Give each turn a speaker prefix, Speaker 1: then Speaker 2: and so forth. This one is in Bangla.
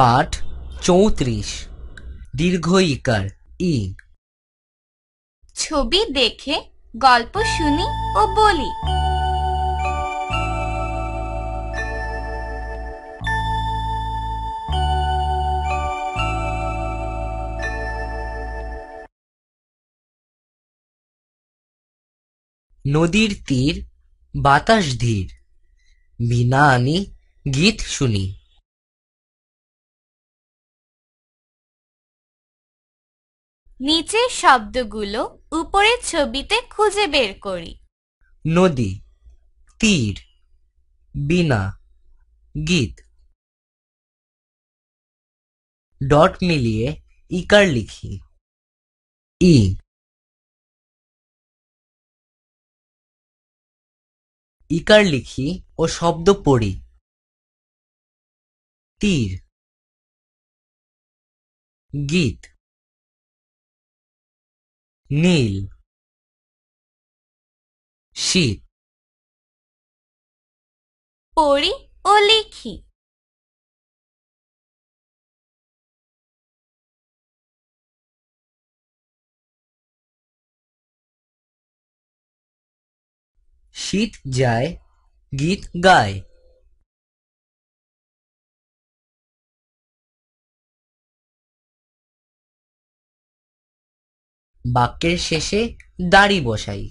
Speaker 1: পাঠ চৌত্রিশ দীর্ঘ ইকার ই ছবি দেখে গল্প শুনি ও বলি নদীর তীর বাতাস ধীর বিনা আনি গীত শুনি নিচের শব্দগুলো উপরের ছবিতে খুঁজে বের করি নদী তীর বিনা গীত ডট মিলিয়ে ইকার লিখি ই ইকার লিখি ও শব্দ পড়ি তীর গীত নীল শীত পড়ি ও লিখি শীত যায় গীত গায় বাক্যের শেষে দাড়ি বসাই